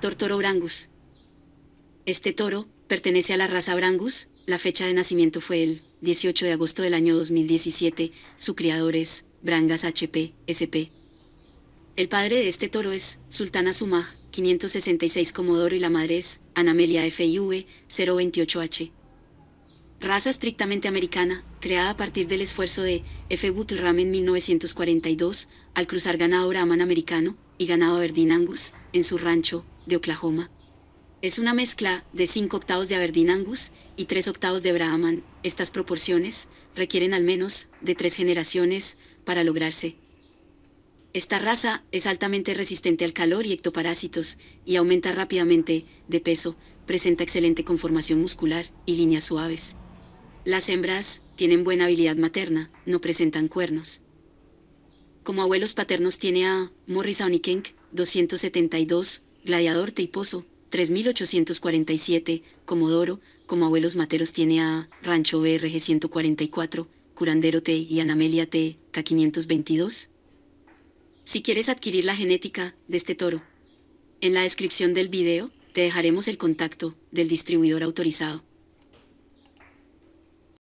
Tortoro Brangus. Este toro pertenece a la raza Brangus. La fecha de nacimiento fue el 18 de agosto del año 2017. Su criador es Brangas HP SP. El padre de este toro es Sultana Sumaj 566 Comodoro y la madre es Anamelia FIV 028H. Raza estrictamente americana, creada a partir del esfuerzo de F. Butlram en 1942 al cruzar ganado brahman americano y ganado verdín angus en su rancho de Oklahoma. Es una mezcla de 5 octavos de Aberdeen Angus y 3 octavos de Brahman. Estas proporciones requieren al menos de 3 generaciones para lograrse. Esta raza es altamente resistente al calor y ectoparásitos y aumenta rápidamente de peso, presenta excelente conformación muscular y líneas suaves. Las hembras tienen buena habilidad materna, no presentan cuernos. Como abuelos paternos tiene a Morris Onikenk, 272, Gladiador Teiposo, 3847, Comodoro, como abuelos materos tiene a Rancho BRG 144, Curandero T y Anamelia T, K522. Si quieres adquirir la genética de este toro, en la descripción del video te dejaremos el contacto del distribuidor autorizado.